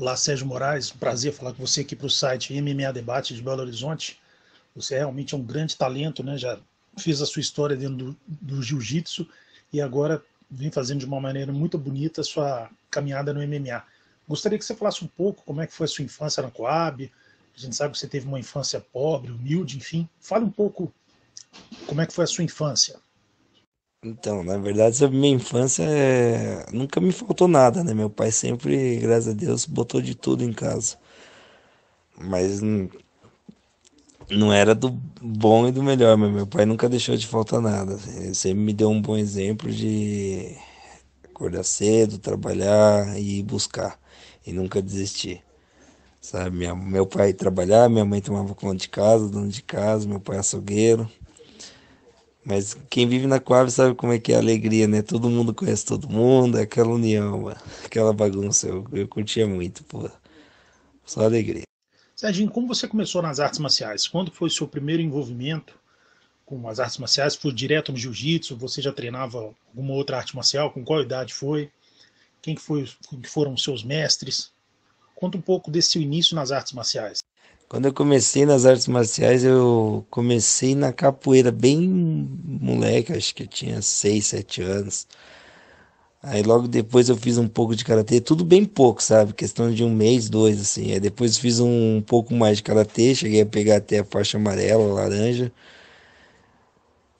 Olá, Sérgio Moraes. prazer falar com você aqui para o site MMA Debate de Belo Horizonte. Você realmente é um grande talento, né? Já fez a sua história dentro do, do jiu-jitsu e agora vem fazendo de uma maneira muito bonita a sua caminhada no MMA. Gostaria que você falasse um pouco como é que foi a sua infância na Coab. A gente sabe que você teve uma infância pobre, humilde, enfim. Fale um pouco como é que foi a sua infância. Então, na verdade, sobre minha infância, é, nunca me faltou nada, né? Meu pai sempre, graças a Deus, botou de tudo em casa. Mas não era do bom e do melhor, mas meu pai nunca deixou de faltar nada. Assim. Ele sempre me deu um bom exemplo de acordar cedo, trabalhar e ir buscar. E nunca desistir. Sabe, minha, meu pai trabalhar, minha mãe tomava conta de casa, dono de casa, meu pai açougueiro. Mas quem vive na Coab sabe como é que é a alegria, né? Todo mundo conhece todo mundo, é aquela união, mano. aquela bagunça. Eu, eu curtia muito, pô. Só alegria. Serginho, como você começou nas artes marciais? Quando foi o seu primeiro envolvimento com as artes marciais? Foi direto no jiu-jitsu? Você já treinava alguma outra arte marcial? Com qual idade foi? Quem foi, quem que foram os seus mestres? Conta um pouco desse início nas artes marciais. Quando eu comecei nas artes marciais, eu comecei na capoeira bem moleque, acho que eu tinha 6, 7 anos. Aí logo depois eu fiz um pouco de karatê, tudo bem pouco, sabe? Questão de um mês, dois, assim. Aí depois fiz um pouco mais de karatê, cheguei a pegar até a faixa amarela, laranja.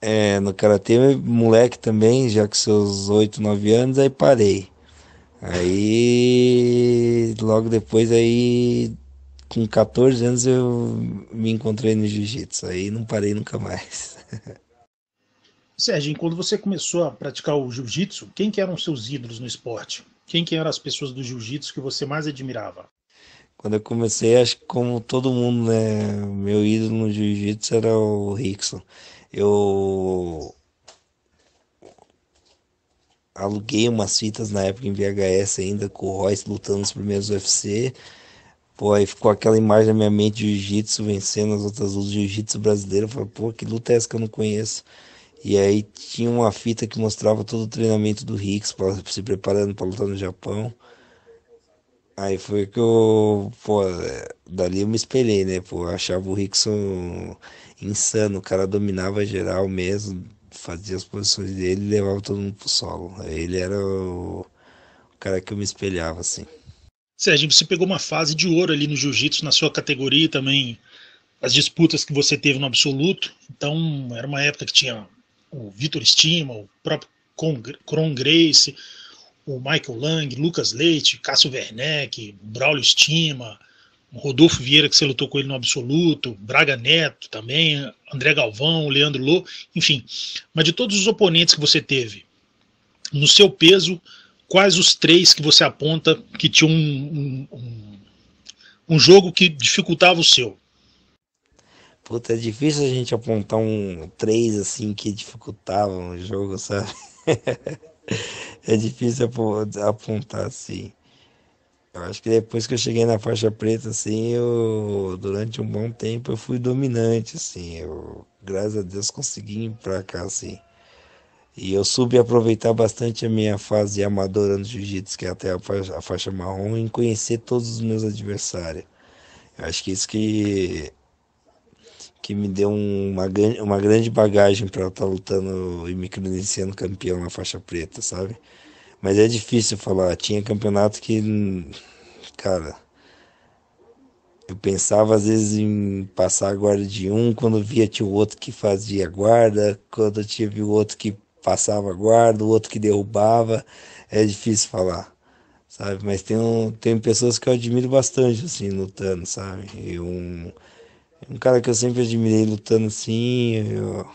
É, no karatê, moleque também, já com seus 8, 9 anos, aí parei. Aí logo depois aí com 14 anos eu me encontrei no jiu-jitsu, aí não parei nunca mais. Sérgio, quando você começou a praticar o jiu-jitsu, quem que eram seus ídolos no esporte? Quem que eram as pessoas do jiu-jitsu que você mais admirava? Quando eu comecei, acho que como todo mundo, né, meu ídolo no jiu-jitsu era o Rickson. Eu aluguei umas fitas na época em VHS ainda com o Royce lutando nos primeiros UFC Pô, aí ficou aquela imagem na minha mente de jiu-jitsu vencendo as outras lutas de jiu-jitsu brasileiro. Eu falei, pô, que luta é essa que eu não conheço? E aí tinha uma fita que mostrava todo o treinamento do Hicks pra, se preparando para lutar no Japão. Aí foi que eu, pô, dali eu me espelhei, né? Pô, eu achava o Rickson insano, o cara dominava geral mesmo, fazia as posições dele e levava todo mundo pro solo. Ele era o, o cara que eu me espelhava, assim. Sérgio, você pegou uma fase de ouro ali no jiu-jitsu, na sua categoria também, as disputas que você teve no absoluto. Então, era uma época que tinha o Vitor Estima, o próprio Kron Grace, o Michael Lang, Lucas Leite, Cássio Werneck, Braulio Estima, Rodolfo Vieira, que você lutou com ele no absoluto, Braga Neto também, André Galvão, Leandro Lô, enfim. Mas de todos os oponentes que você teve, no seu peso, quais os três que você aponta que tinha um, um, um, jogo que dificultava o seu? Puta, é difícil a gente apontar um três assim que dificultava o jogo, sabe? é difícil apontar assim. Eu acho que depois que eu cheguei na faixa preta, assim, eu durante um bom tempo eu fui dominante, assim. Eu, graças a Deus, consegui ir pra cá, assim. E eu soube aproveitar bastante a minha fase de amadora no jiu-jitsu, que é até a faixa, a faixa marrom, em conhecer todos os meus adversários. Eu acho que isso que, que me deu uma, uma grande bagagem para estar tá lutando e me credenciando campeão na faixa preta, sabe? Mas é difícil falar. Tinha campeonato que, cara, eu pensava às vezes em passar a guarda de um, quando via tinha o outro que fazia guarda, quando tinha o outro que passava guarda, o outro que derrubava, é difícil falar, sabe? Mas tem, um, tem pessoas que eu admiro bastante, assim, lutando, sabe? E um, um cara que eu sempre admirei lutando assim, eu,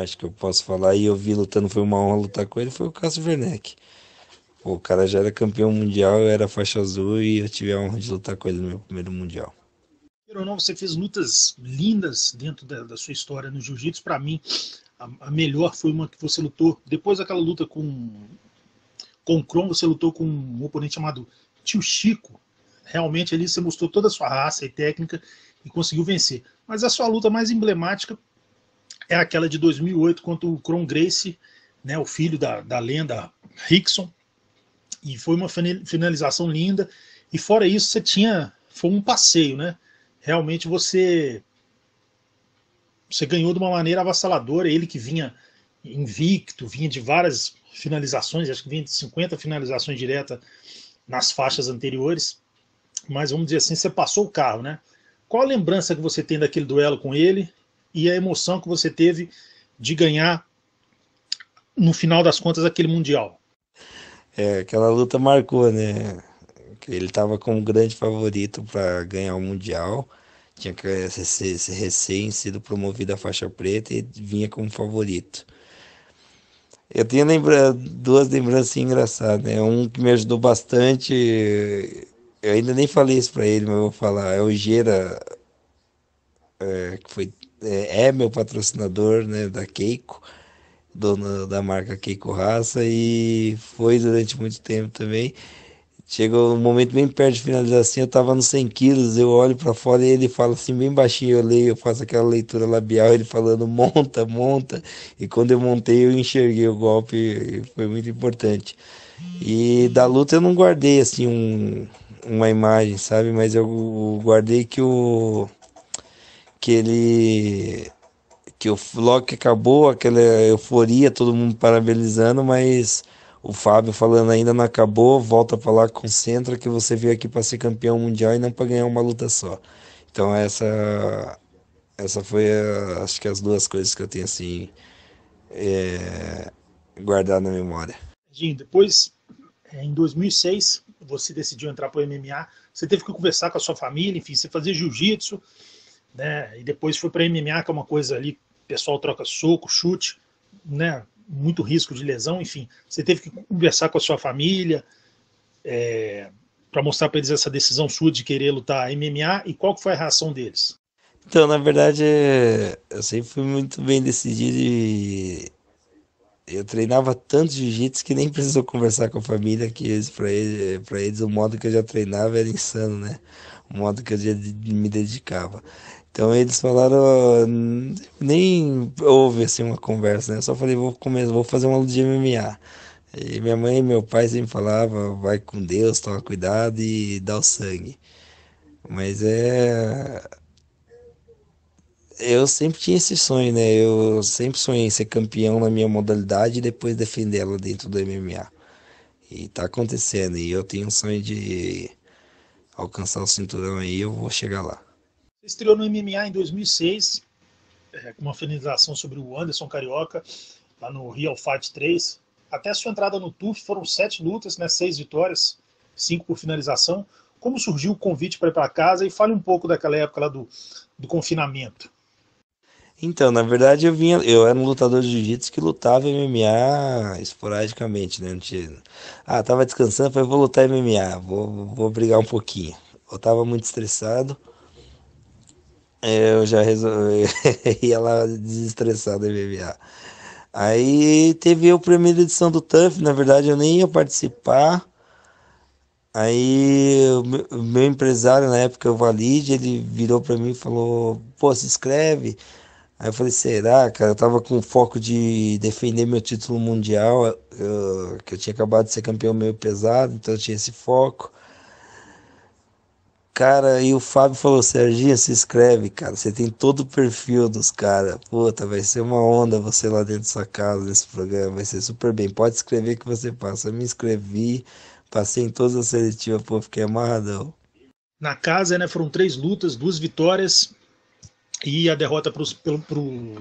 acho que eu posso falar, e eu vi lutando, foi uma honra lutar com ele, foi o Cássio Werneck. o cara já era campeão mundial, eu era faixa azul e eu tive a honra de lutar com ele no meu primeiro mundial. não, você fez lutas lindas dentro da, da sua história no jiu-jitsu. Para mim, a, melhor foi uma que você lutou. Depois daquela luta com, com o Kron, você lutou com um oponente chamado Tio Chico. Realmente ali você mostrou toda a sua raça e técnica e conseguiu vencer. Mas a sua luta mais emblemática é aquela de 2008 contra o Kron Grace, né, o filho da, da lenda Rickson. E foi uma finalização linda. E fora isso, você tinha. Foi um passeio, né? Realmente você você ganhou de uma maneira avassaladora, ele que vinha invicto, vinha de várias finalizações, acho que vinha de 50 finalizações diretas nas faixas anteriores. Mas vamos dizer assim, você passou o carro, né? Qual a lembrança que você tem daquele duelo com ele e a emoção que você teve de ganhar, no final das contas, aquele Mundial? É, aquela luta marcou, né? Ele estava como grande favorito para ganhar o Mundial tinha eh, recém sido promovido à faixa preta e vinha como favorito. Eu tenho lembra duas lembranças engraçadas, né? Um que me ajudou bastante, eu ainda nem falei isso para ele, mas eu vou falar, é o Gera, é, que foi, é, é, meu patrocinador né, da Keiko, dono da marca Keiko Raça, e foi durante muito tempo também chegou um momento bem perto de finalizar assim, eu tava nos 100 quilos, eu olho para fora e ele fala assim bem baixinho, eu leio, eu faço aquela leitura labial, ele falando monta, monta, e quando eu montei eu enxerguei o golpe, foi muito importante. E da luta eu não guardei assim um, uma imagem, sabe, mas eu guardei que o que ele que o logo que acabou aquela euforia, todo mundo parabenizando, mas o Fábio falando ainda não acabou, volta para lá, concentra que você veio aqui para ser campeão mundial e não para ganhar uma luta só. Então essa essa foi a, acho que as duas coisas que eu tenho assim é, guardado na memória. Jim, depois é, em 2006 você decidiu entrar para o MMA. Você teve que conversar com a sua família, enfim, você fazia jiu-jitsu, né? E depois foi para MMA, que é uma coisa ali, pessoal troca soco, chute, né? muito risco de lesão, enfim, você teve que conversar com a sua família é, para mostrar para eles essa decisão sua de querer lutar MMA e qual foi a reação deles? Então, na verdade, eu sempre fui muito bem decidido e eu treinava tanto jiu-jitsu que nem precisou conversar com a família, que eles, para eles, eles o modo que eu já treinava era insano, né? O modo que eu já me dedicava. Então eles falaram, ah, nem houve assim uma conversa, né? Eu só falei, vou começar, vou fazer uma luta de MMA. E minha mãe e meu pai sempre falavam, vai com Deus, toma cuidado e dá o sangue. Mas é. Eu sempre tinha esse sonho, né? Eu sempre sonhei em ser campeão na minha modalidade e depois defender ela dentro do MMA. E tá acontecendo. E eu tenho um sonho de alcançar o cinturão aí, eu vou chegar lá. Estreou no MMA em 2006, é, com uma finalização sobre o Anderson Carioca, lá no Real Fight 3. Até sua entrada no TUF foram sete lutas, né, seis vitórias, cinco por finalização. Como surgiu o convite para ir para casa e fale um pouco daquela época lá do, do confinamento? Então, na verdade, eu vinha, eu era um lutador de jiu-jitsu que lutava MMA esporadicamente, né? Tinha, ah, tava descansando, falei, vou lutar MMA, vou, vou brigar um pouquinho. Eu tava muito estressado, eu já resolvi. ia lá desestressado em BBA. Aí teve a primeira edição do TUF, na verdade eu nem ia participar. Aí o meu empresário na época, o Valide, ele virou para mim e falou: pô, se inscreve. Aí eu falei: será, cara? Eu tava com foco de defender meu título mundial, eu, que eu tinha acabado de ser campeão meio pesado, então eu tinha esse foco. Cara, e o Fábio falou, Serginho, se inscreve, cara. Você tem todo o perfil dos caras. Puta, vai ser uma onda você lá dentro da sua casa, nesse programa. Vai ser super bem. Pode escrever que você passa. Eu me inscrevi, passei em todas as seletivas, pô, fiquei amarradão. Na casa, né, foram três lutas, duas vitórias e a derrota pro, pro, pro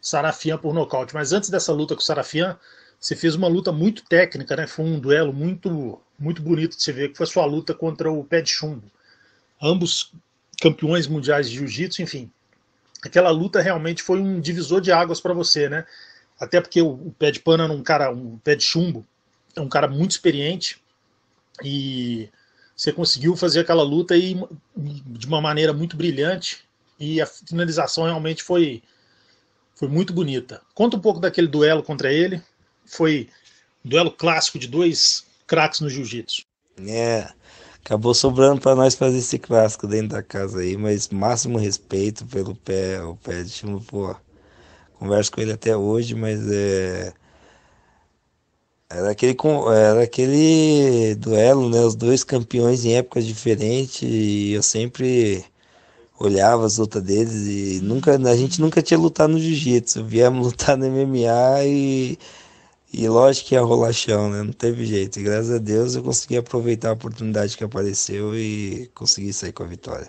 Sarafian por nocaute. Mas antes dessa luta com o Sarafian, você fez uma luta muito técnica, né? Foi um duelo muito, muito bonito de se ver, que foi a sua luta contra o Pé de Chumbo ambos campeões mundiais de jiu-jitsu, enfim. Aquela luta realmente foi um divisor de águas para você, né? Até porque o, o pé de pano era um cara, um pé de chumbo, é um cara muito experiente e você conseguiu fazer aquela luta e, de uma maneira muito brilhante e a finalização realmente foi foi muito bonita. Conta um pouco daquele duelo contra ele. Foi um duelo clássico de dois craques no jiu-jitsu. É. Acabou sobrando para nós fazer esse clássico dentro da casa aí, mas máximo respeito pelo pé, o pé de chumbo, pô. Converso com ele até hoje, mas é. Era aquele, era aquele duelo, né? Os dois campeões em épocas diferentes e eu sempre olhava as lutas deles e nunca, a gente nunca tinha lutado no jiu-jitsu. Viemos lutar no MMA e e lógico que ia rolar chão, né? Não teve jeito. E graças a Deus eu consegui aproveitar a oportunidade que apareceu e consegui sair com a vitória.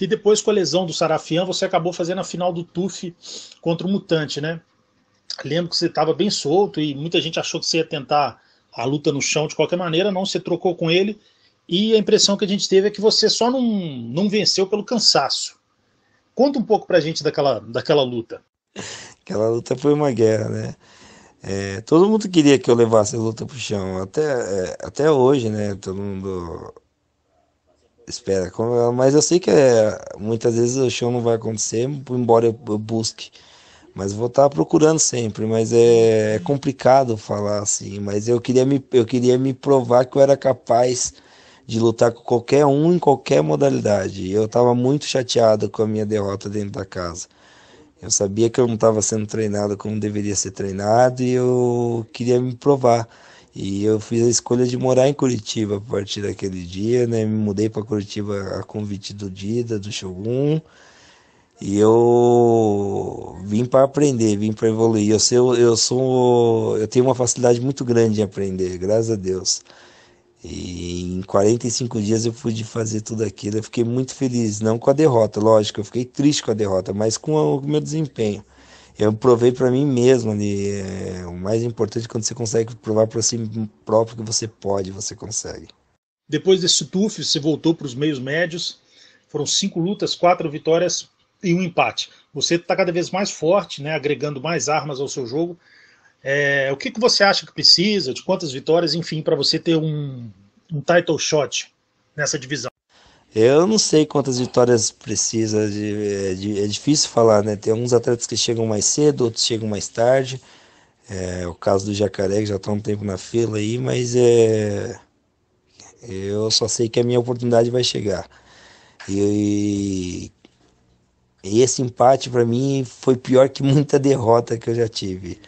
E depois com a lesão do Sarafian, você acabou fazendo a final do TUF contra o Mutante, né? Lembro que você estava bem solto e muita gente achou que você ia tentar a luta no chão de qualquer maneira, não, você trocou com ele e a impressão que a gente teve é que você só não, não venceu pelo cansaço. Conta um pouco pra gente daquela, daquela luta. Aquela luta foi uma guerra, né? É, todo mundo queria que eu levasse a luta pro chão, até, é, até hoje, né? Todo mundo espera. Mas eu sei que é, muitas vezes o chão não vai acontecer, embora eu, eu busque. Mas vou estar tá procurando sempre, mas é, é, complicado falar assim. Mas eu queria, me, eu queria me provar que eu era capaz de lutar com qualquer um em qualquer modalidade. Eu estava muito chateado com a minha derrota dentro da casa. Eu sabia que eu não estava sendo treinado como deveria ser treinado e eu queria me provar. E eu fiz a escolha de morar em Curitiba a partir daquele dia, né? Me mudei para Curitiba a convite do Dida, do Shogun. E eu vim para aprender, vim para evoluir. Eu, sou, eu sou, eu tenho uma facilidade muito grande em aprender, graças a Deus. E em 45 dias eu pude fazer tudo aquilo. Eu fiquei muito feliz, não com a derrota, lógico, eu fiquei triste com a derrota, mas com o meu desempenho. Eu provei para mim mesmo ali. É, o mais importante é quando você consegue provar para si próprio que você pode, você consegue. Depois desse TUF, você voltou para os meios médios. Foram cinco lutas, quatro vitórias e um empate. Você está cada vez mais forte, né, agregando mais armas ao seu jogo. É, o que, que você acha que precisa, de quantas vitórias, enfim, para você ter um, um title shot nessa divisão? Eu não sei quantas vitórias precisa, de, é, de, é difícil falar, né? Tem alguns atletas que chegam mais cedo, outros chegam mais tarde. É o caso do Jacaré, que já está um tempo na fila aí, mas é, eu só sei que a minha oportunidade vai chegar. E, e esse empate, para mim, foi pior que muita derrota que eu já tive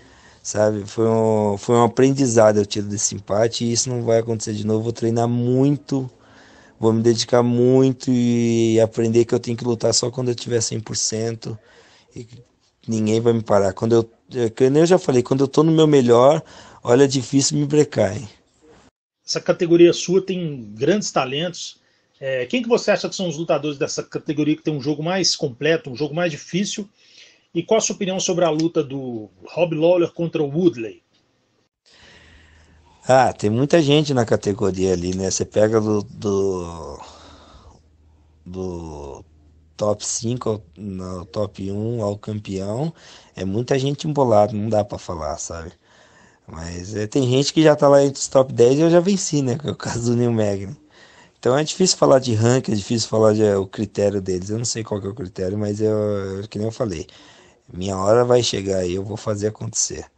sabe? Foi um, foi um aprendizado eu tiro desse empate e isso não vai acontecer de novo. Vou treinar muito, vou me dedicar muito e aprender que eu tenho que lutar só quando eu tiver 100% e ninguém vai me parar. Quando eu, é, eu já falei, quando eu tô no meu melhor, olha, é difícil me brecar, hein? Essa categoria sua tem grandes talentos. É, quem que você acha que são os lutadores dessa categoria que tem um jogo mais completo, um jogo mais difícil e qual a sua opinião sobre a luta do Rob Lawler contra o Woodley? Ah, tem muita gente na categoria ali, né? Você pega do, do, do top 5 no top 1 ao campeão, é muita gente embolada, não dá para falar, sabe? Mas é, tem gente que já tá lá entre os top 10 e eu já venci, né? Que é o caso do Neil Magny. Então é difícil falar de ranking, é difícil falar de, é, o critério deles. Eu não sei qual é o critério, mas eu, que nem eu falei. Minha hora vai chegar e eu vou fazer acontecer.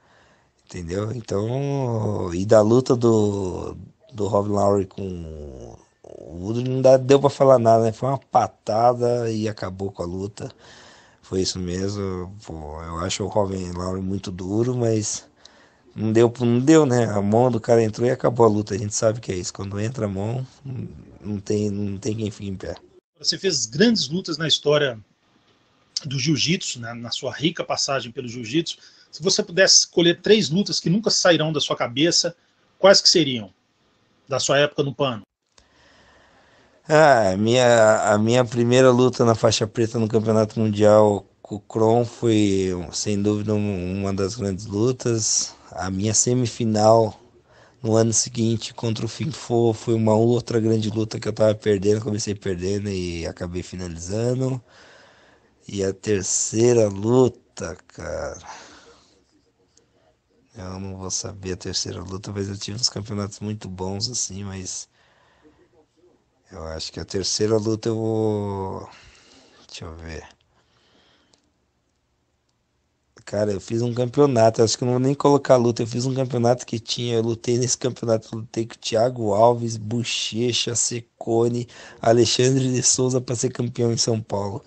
Entendeu? Então, e da luta do, do Rob Lowry com o Woodley não dá, deu para falar nada, né? Foi uma patada e acabou com a luta. Foi isso mesmo. Pô, eu acho o Robin Lowry muito duro, mas não deu, não deu, né? A mão do cara entrou e acabou a luta. A gente sabe que é isso. Quando entra a mão, não tem, não tem quem fique em pé. Você fez grandes lutas na história do jiu-jitsu, né, na sua rica passagem pelo jiu-jitsu, se você pudesse escolher três lutas que nunca sairão da sua cabeça, quais que seriam da sua época no pano? Ah, a minha, a minha primeira luta na faixa preta no Campeonato Mundial com o Kron foi, sem dúvida, uma das grandes lutas. A minha semifinal no ano seguinte contra o Finfo foi uma outra grande luta que eu estava perdendo, comecei perdendo e acabei finalizando. E a terceira luta, cara. Eu não vou saber a terceira luta, mas eu tive uns campeonatos muito bons assim, mas. Eu acho que a terceira luta eu vou. Deixa eu ver. Cara, eu fiz um campeonato, acho que eu não vou nem colocar luta. Eu fiz um campeonato que tinha, eu lutei nesse campeonato, lutei com o Thiago Alves, Bochecha, Secone, Alexandre de Souza para ser campeão em São Paulo.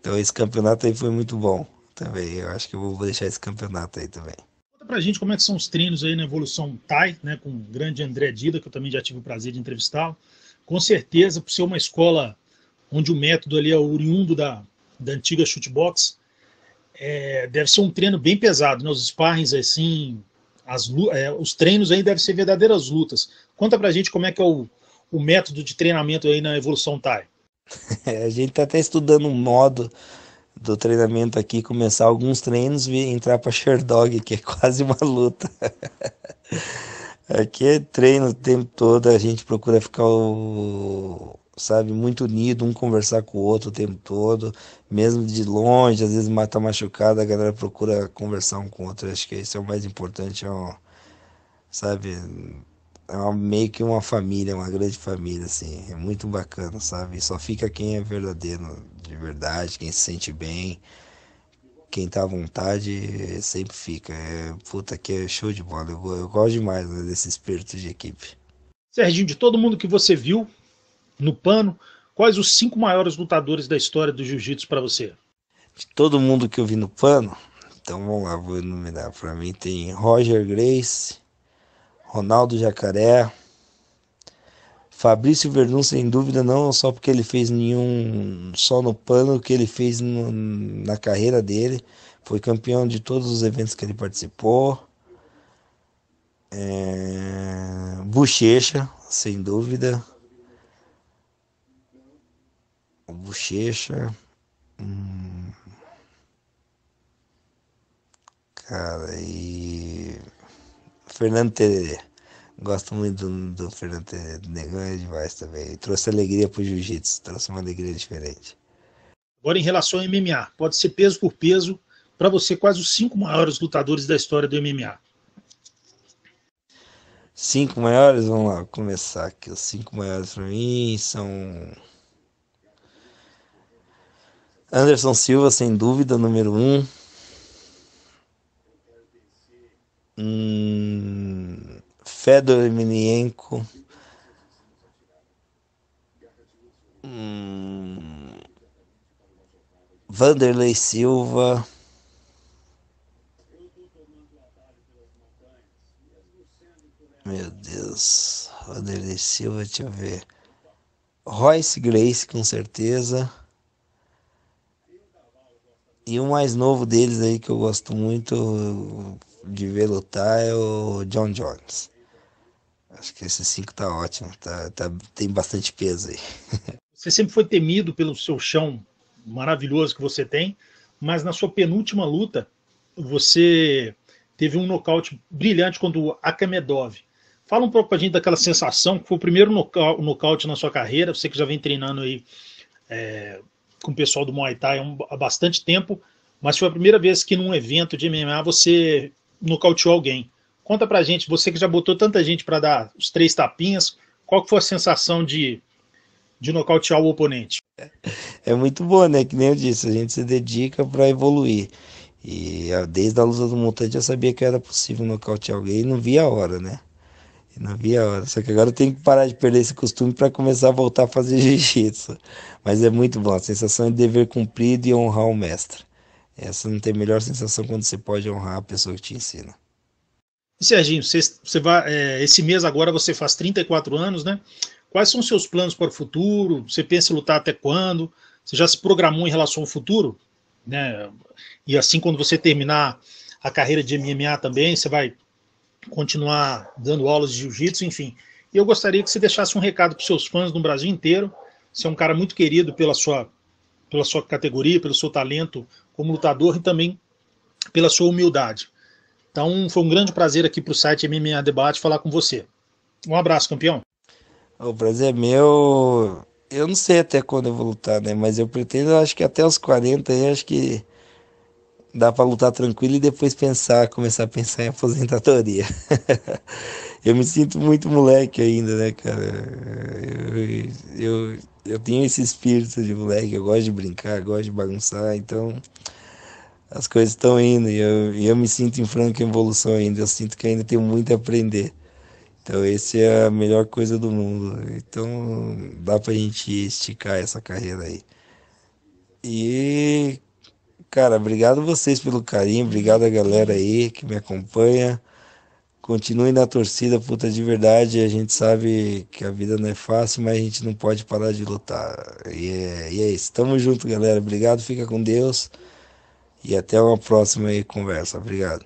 Então esse campeonato aí foi muito bom também. Eu acho que eu vou deixar esse campeonato aí também. Conta pra gente como é que são os treinos aí na evolução Thai, né, com o grande André Dida, que eu também já tive o prazer de entrevistá-lo. Com certeza, por ser uma escola onde o método ali é oriundo da, da antiga shootbox, é, deve ser um treino bem pesado, né? Os sparrings, assim, as, é, os treinos aí devem ser verdadeiras lutas. Conta pra gente como é que é o, o método de treinamento aí na evolução Thai. a gente está até estudando um modo do treinamento aqui, começar alguns treinos e entrar para Sherdog, que é quase uma luta. aqui é treino o tempo todo, a gente procura ficar o sabe, muito unido, um conversar com o outro o tempo todo, mesmo de longe, às vezes mata machucada, a galera procura conversar um com o outro, acho que isso é o mais importante, é um, sabe, é uma, meio que uma família, uma grande família, assim. É muito bacana, sabe? Só fica quem é verdadeiro, de verdade, quem se sente bem, quem tá à vontade, sempre fica. É, puta, que é show de bola. Eu, eu gosto demais né, desse espírito de equipe. Serginho, de todo mundo que você viu no pano, quais os cinco maiores lutadores da história do jiu-jitsu para você? De todo mundo que eu vi no pano, então vamos lá, vou enumerar. Para mim tem Roger Grace, Ronaldo Jacaré. Fabrício Verdun, sem dúvida, não só porque ele fez nenhum. só no pano que ele fez no, na carreira dele. Foi campeão de todos os eventos que ele participou. É, Bochecha, sem dúvida. Bochecha. Hum, cara, e Fernando Tererê. Gosto muito do, do Fernando Tererê, Negão é demais também. Trouxe alegria pro jiu-jitsu, trouxe uma alegria diferente. Agora em relação ao MMA, pode ser peso por peso, para você quais os cinco maiores lutadores da história do MMA? Cinco maiores, vamos lá, começar aqui. Os cinco maiores para mim são Anderson Silva, sem dúvida, número um. Hum, Fedor Emelianenko. Hum. Vanderlei Silva. Meu Deus. Vanderlei Silva, deixa eu ver. Royce Grace, com certeza. E o mais novo deles aí que eu gosto muito de ver lutar é o John Jones. Acho que esse 5 tá ótimo, tá, tá, tem bastante peso aí. Você sempre foi temido pelo seu chão maravilhoso que você tem, mas na sua penúltima luta, você teve um nocaute brilhante contra o Akamedov. Fala um pouco pra gente daquela sensação, que foi o primeiro nocaute na sua carreira, você que já vem treinando aí é, com o pessoal do Muay Thai há bastante tempo, mas foi a primeira vez que num evento de MMA você nocauteou alguém. Conta pra gente, você que já botou tanta gente para dar os três tapinhas, qual que foi a sensação de, de nocautear o oponente? É muito bom, né? Que nem eu disse, a gente se dedica para evoluir. E ah, desde a luta do montante eu sabia que era possível nocautear alguém e não via a hora, né? não via a hora. Só que agora eu tenho que parar de perder esse costume para começar a voltar a fazer jiu-jitsu. Mas é muito bom, a sensação de é dever cumprido e honrar o mestre. Essa não tem melhor sensação quando você pode honrar a pessoa que te ensina. E Serginho, você, você vai, é, esse mês agora você faz 34 anos, né? Quais são os seus planos para o futuro? Você pensa em lutar até quando? Você já se programou em relação ao futuro? Né? E assim, quando você terminar a carreira de MMA também, você vai continuar dando aulas de jiu-jitsu, enfim. E eu gostaria que você deixasse um recado para os seus fãs no Brasil inteiro. Você é um cara muito querido pela sua, pela sua categoria, pelo seu talento como lutador e também pela sua humildade. Então foi um grande prazer aqui para o site MMA Debate falar com você. Um abraço, campeão. Ah, o prazer é meu. Eu não sei até quando eu vou lutar, né? Mas eu pretendo, acho que até os 40 aí, acho que dá para lutar tranquilo e depois pensar, começar a pensar em aposentadoria. eu me sinto muito moleque ainda, né, cara? Eu, eu, eu tenho esse espírito de moleque, eu gosto de brincar, gosto de bagunçar, então as coisas estão indo e eu, eu me sinto em franca evolução ainda. Eu sinto que ainda tenho muito a aprender. Então, essa é a melhor coisa do mundo. Então, dá pra gente esticar essa carreira aí. E, cara, obrigado vocês pelo carinho, obrigado a galera aí que me acompanha. Continue na torcida, puta, de verdade. A gente sabe que a vida não é fácil, mas a gente não pode parar de lutar. E é, e é isso. Tamo junto, galera. Obrigado, fica com Deus. E até uma próxima conversa. Obrigado.